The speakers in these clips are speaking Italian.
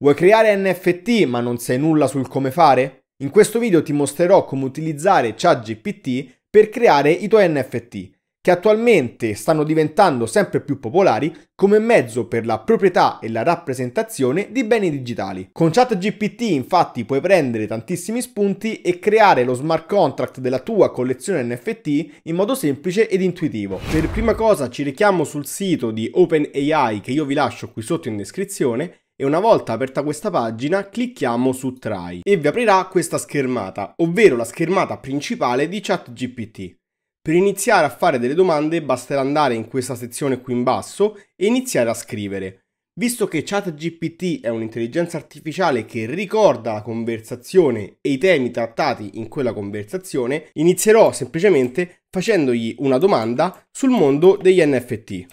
Vuoi creare NFT ma non sai nulla sul come fare? In questo video ti mostrerò come utilizzare ChatGPT per creare i tuoi NFT, che attualmente stanno diventando sempre più popolari come mezzo per la proprietà e la rappresentazione di beni digitali. Con ChatGPT infatti puoi prendere tantissimi spunti e creare lo smart contract della tua collezione NFT in modo semplice ed intuitivo. Per prima cosa ci richiamo sul sito di OpenAI che io vi lascio qui sotto in descrizione e una volta aperta questa pagina clicchiamo su Try e vi aprirà questa schermata, ovvero la schermata principale di ChatGPT. Per iniziare a fare delle domande basterà andare in questa sezione qui in basso e iniziare a scrivere. Visto che ChatGPT è un'intelligenza artificiale che ricorda la conversazione e i temi trattati in quella conversazione, inizierò semplicemente facendogli una domanda sul mondo degli NFT.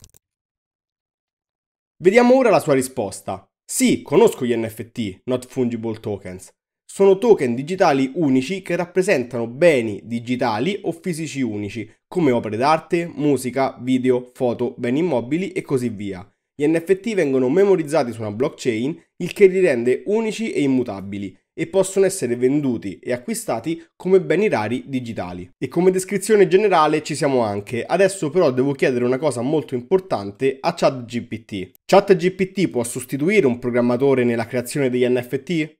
Vediamo ora la sua risposta. Sì, conosco gli NFT, not fungible tokens. Sono token digitali unici che rappresentano beni digitali o fisici unici, come opere d'arte, musica, video, foto, beni immobili e così via. Gli NFT vengono memorizzati su una blockchain, il che li rende unici e immutabili, e possono essere venduti e acquistati come beni rari digitali. E come descrizione generale ci siamo anche, adesso però devo chiedere una cosa molto importante a ChatGPT. ChatGPT può sostituire un programmatore nella creazione degli NFT?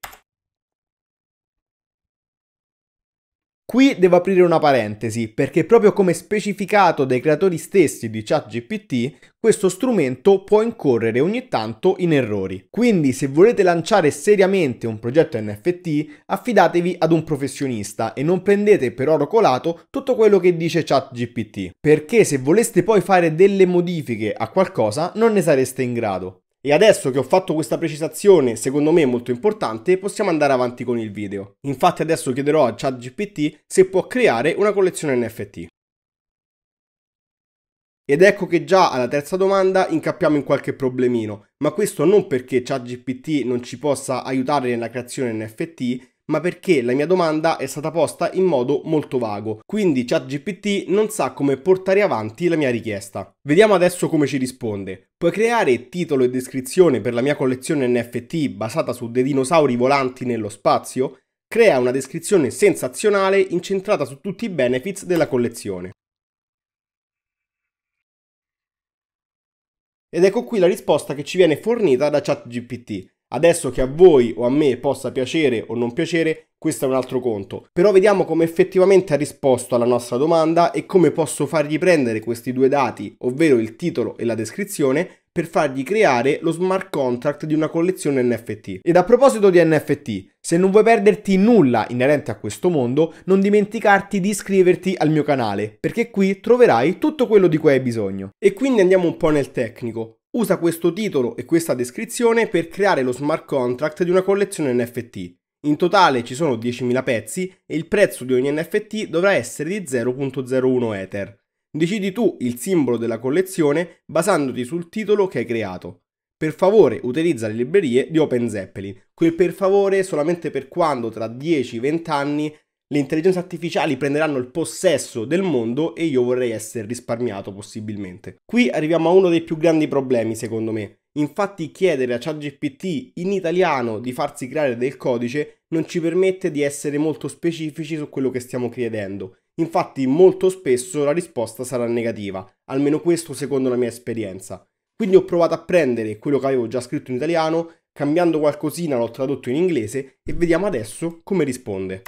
Qui devo aprire una parentesi, perché proprio come specificato dai creatori stessi di ChatGPT, questo strumento può incorrere ogni tanto in errori. Quindi se volete lanciare seriamente un progetto NFT, affidatevi ad un professionista e non prendete per oro colato tutto quello che dice ChatGPT, perché se voleste poi fare delle modifiche a qualcosa non ne sareste in grado. E adesso che ho fatto questa precisazione, secondo me molto importante, possiamo andare avanti con il video. Infatti adesso chiederò a ChatGPT se può creare una collezione NFT. Ed ecco che già alla terza domanda incappiamo in qualche problemino, ma questo non perché ChatGPT non ci possa aiutare nella creazione NFT, ma perché la mia domanda è stata posta in modo molto vago, quindi ChatGPT non sa come portare avanti la mia richiesta. Vediamo adesso come ci risponde. Puoi creare titolo e descrizione per la mia collezione NFT basata su dei dinosauri volanti nello spazio? Crea una descrizione sensazionale incentrata su tutti i benefits della collezione. Ed ecco qui la risposta che ci viene fornita da ChatGPT. Adesso che a voi o a me possa piacere o non piacere, questo è un altro conto. Però vediamo come effettivamente ha risposto alla nostra domanda e come posso fargli prendere questi due dati, ovvero il titolo e la descrizione, per fargli creare lo smart contract di una collezione NFT. Ed a proposito di NFT, se non vuoi perderti nulla inerente a questo mondo, non dimenticarti di iscriverti al mio canale, perché qui troverai tutto quello di cui hai bisogno. E quindi andiamo un po' nel tecnico usa questo titolo e questa descrizione per creare lo smart contract di una collezione NFT. In totale ci sono 10.000 pezzi e il prezzo di ogni NFT dovrà essere di 0.01 Ether. Decidi tu il simbolo della collezione basandoti sul titolo che hai creato. Per favore utilizza le librerie di Open Zeppelin, quel per favore solamente per quando tra 10-20 anni le intelligenze artificiali prenderanno il possesso del mondo e io vorrei essere risparmiato possibilmente. Qui arriviamo a uno dei più grandi problemi secondo me. Infatti chiedere a ChatGPT in italiano di farsi creare del codice non ci permette di essere molto specifici su quello che stiamo chiedendo. Infatti molto spesso la risposta sarà negativa, almeno questo secondo la mia esperienza. Quindi ho provato a prendere quello che avevo già scritto in italiano, cambiando qualcosina l'ho tradotto in inglese e vediamo adesso come risponde.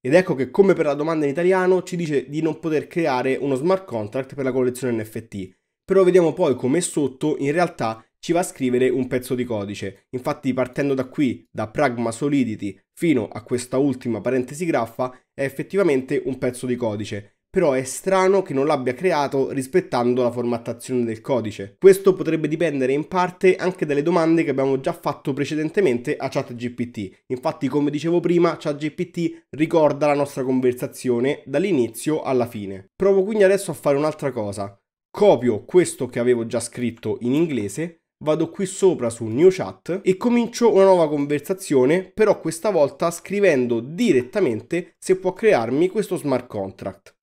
Ed ecco che, come per la domanda in italiano, ci dice di non poter creare uno smart contract per la collezione NFT. Però vediamo poi come sotto in realtà ci va a scrivere un pezzo di codice. Infatti partendo da qui, da Pragma Solidity fino a questa ultima parentesi graffa, è effettivamente un pezzo di codice però è strano che non l'abbia creato rispettando la formattazione del codice. Questo potrebbe dipendere in parte anche dalle domande che abbiamo già fatto precedentemente a ChatGPT. Infatti, come dicevo prima, ChatGPT ricorda la nostra conversazione dall'inizio alla fine. Provo quindi adesso a fare un'altra cosa. Copio questo che avevo già scritto in inglese, vado qui sopra su New Chat e comincio una nuova conversazione, però questa volta scrivendo direttamente se può crearmi questo smart contract.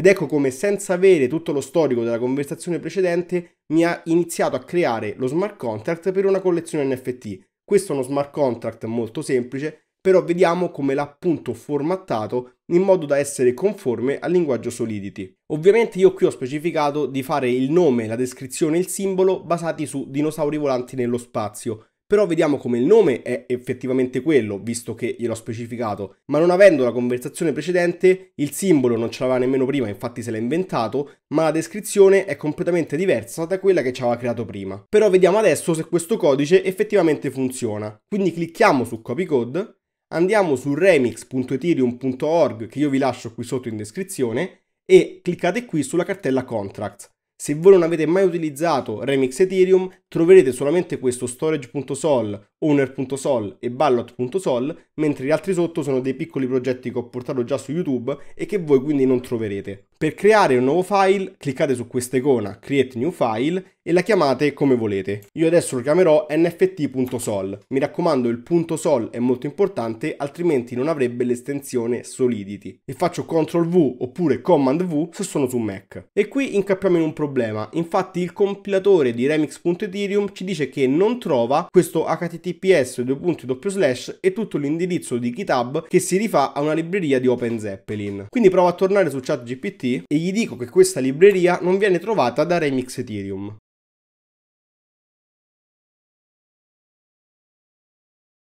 Ed ecco come, senza avere tutto lo storico della conversazione precedente, mi ha iniziato a creare lo smart contract per una collezione NFT. Questo è uno smart contract molto semplice, però vediamo come l'ha appunto formattato in modo da essere conforme al linguaggio Solidity. Ovviamente io qui ho specificato di fare il nome, la descrizione e il simbolo basati su dinosauri volanti nello spazio, però vediamo come il nome è effettivamente quello, visto che gliel'ho specificato, ma non avendo la conversazione precedente, il simbolo non ce l'aveva nemmeno prima, infatti se l'ha inventato, ma la descrizione è completamente diversa da quella che ci aveva creato prima. Però vediamo adesso se questo codice effettivamente funziona. Quindi clicchiamo su copy code, andiamo su remix.ethereum.org che io vi lascio qui sotto in descrizione e cliccate qui sulla cartella contract. Se voi non avete mai utilizzato Remix Ethereum, troverete solamente questo storage.sol owner.sol e ballot.sol, mentre gli altri sotto sono dei piccoli progetti che ho portato già su YouTube e che voi quindi non troverete. Per creare un nuovo file cliccate su questa icona Create New File e la chiamate come volete. Io adesso lo chiamerò nft.sol. Mi raccomando il punto .sol è molto importante altrimenti non avrebbe l'estensione Solidity. E faccio CTRL V oppure COMMAND V se sono su Mac. E qui incappiamo in un problema. Infatti il compilatore di remix.ethereum ci dice che non trova questo http https e tutto l'indirizzo di GitHub che si rifà a una libreria di Open Zeppelin. Quindi provo a tornare su ChatGPT e gli dico che questa libreria non viene trovata da Remix Ethereum.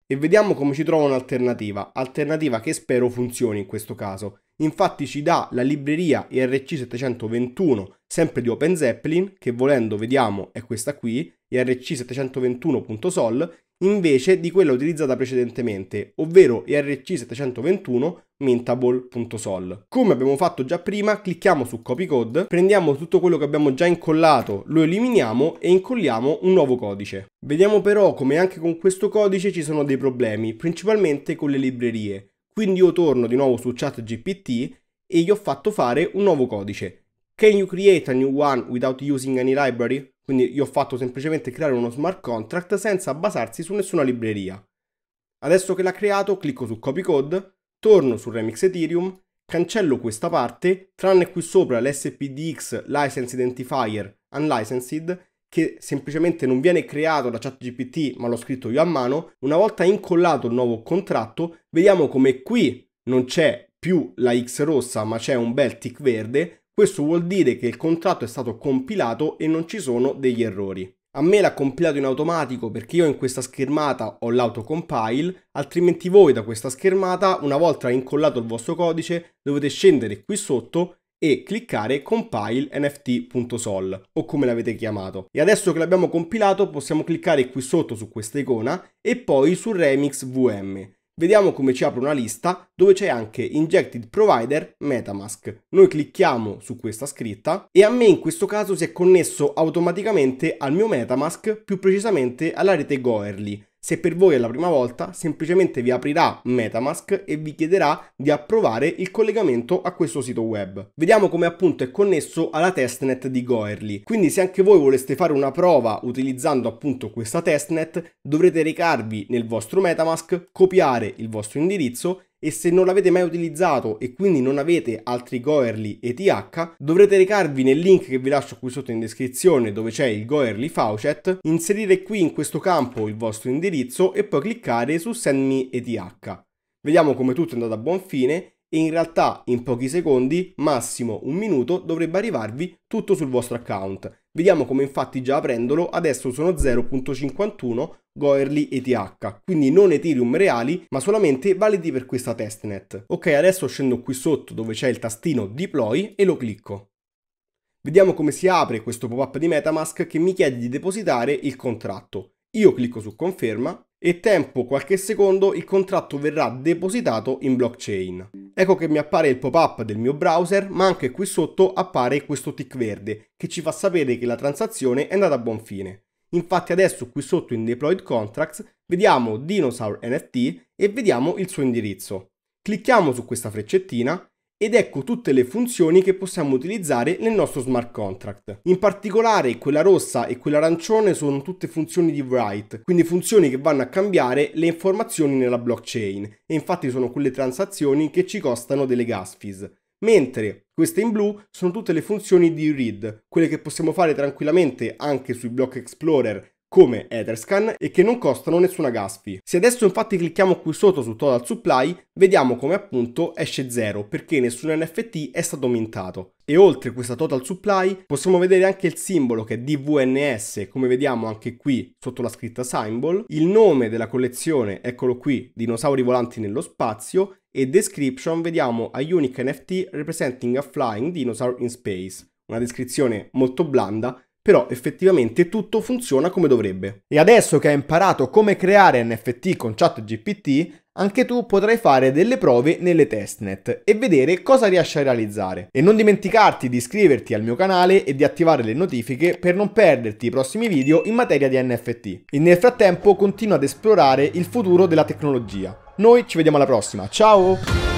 e vediamo come ci trova un'alternativa, alternativa che spero funzioni in questo caso. Infatti ci dà la libreria erc 721 sempre di Open Zeppelin, che volendo vediamo è questa qui, erc 721sol invece di quella utilizzata precedentemente, ovvero ERC721 mintable.sol. Come abbiamo fatto già prima, clicchiamo su copy code, prendiamo tutto quello che abbiamo già incollato, lo eliminiamo e incolliamo un nuovo codice. Vediamo però come anche con questo codice ci sono dei problemi, principalmente con le librerie. Quindi io torno di nuovo su ChatGPT e gli ho fatto fare un nuovo codice. Can you create a new one without using any library? Quindi io ho fatto semplicemente creare uno smart contract senza basarsi su nessuna libreria. Adesso che l'ha creato, clicco su Copy Code, torno su Remix Ethereum, cancello questa parte, tranne qui sopra l'SPDX License Identifier Unlicensed, che semplicemente non viene creato da ChatGPT, ma l'ho scritto io a mano. Una volta incollato il nuovo contratto, vediamo come qui non c'è più la X rossa, ma c'è un bel tick verde, questo vuol dire che il contratto è stato compilato e non ci sono degli errori. A me l'ha compilato in automatico perché io in questa schermata ho l'autocompile, altrimenti voi da questa schermata, una volta incollato il vostro codice, dovete scendere qui sotto e cliccare compile nft.sol o come l'avete chiamato. E adesso che l'abbiamo compilato possiamo cliccare qui sotto su questa icona e poi su remix vm Vediamo come ci apre una lista dove c'è anche Injected Provider Metamask. Noi clicchiamo su questa scritta e a me in questo caso si è connesso automaticamente al mio Metamask, più precisamente alla rete Goerli se per voi è la prima volta, semplicemente vi aprirà Metamask e vi chiederà di approvare il collegamento a questo sito web. Vediamo come appunto è connesso alla testnet di Goerli. Quindi se anche voi voleste fare una prova utilizzando appunto questa testnet, dovrete recarvi nel vostro Metamask, copiare il vostro indirizzo e se non l'avete mai utilizzato e quindi non avete altri Goerli ETH, dovrete recarvi nel link che vi lascio qui sotto in descrizione dove c'è il Goerli Faucet, inserire qui in questo campo il vostro indirizzo e poi cliccare su Send Me ETH. Vediamo come tutto è andato a buon fine e in realtà in pochi secondi, massimo un minuto, dovrebbe arrivarvi tutto sul vostro account Vediamo come infatti già aprendolo adesso sono 0.51 Goerli ETH, quindi non Ethereum reali ma solamente validi per questa testnet. Ok, adesso scendo qui sotto dove c'è il tastino deploy e lo clicco. Vediamo come si apre questo pop-up di Metamask che mi chiede di depositare il contratto. Io clicco su conferma e tempo qualche secondo il contratto verrà depositato in blockchain ecco che mi appare il pop-up del mio browser, ma anche qui sotto appare questo tick verde che ci fa sapere che la transazione è andata a buon fine. Infatti adesso qui sotto in Deployed Contracts vediamo Dinosaur NFT e vediamo il suo indirizzo. Clicchiamo su questa freccettina ed ecco tutte le funzioni che possiamo utilizzare nel nostro smart contract. In particolare quella rossa e quella arancione sono tutte funzioni di write, quindi funzioni che vanno a cambiare le informazioni nella blockchain e infatti sono quelle transazioni che ci costano delle gas fees. Mentre queste in blu sono tutte le funzioni di read, quelle che possiamo fare tranquillamente anche sui Block Explorer come Etherscan e che non costano nessuna gas fee. Se adesso infatti clicchiamo qui sotto su Total Supply, vediamo come appunto esce 0 perché nessun NFT è stato mintato. E oltre questa total supply possiamo vedere anche il simbolo che è DVNS, come vediamo anche qui sotto la scritta symbol, il nome della collezione, eccolo qui, dinosauri volanti nello spazio, e description vediamo a unique NFT representing a flying dinosaur in space. Una descrizione molto blanda, però effettivamente tutto funziona come dovrebbe. E adesso che hai imparato come creare NFT con ChatGPT, anche tu potrai fare delle prove nelle testnet e vedere cosa riesci a realizzare. E non dimenticarti di iscriverti al mio canale e di attivare le notifiche per non perderti i prossimi video in materia di NFT. E nel frattempo continua ad esplorare il futuro della tecnologia. Noi ci vediamo alla prossima, ciao!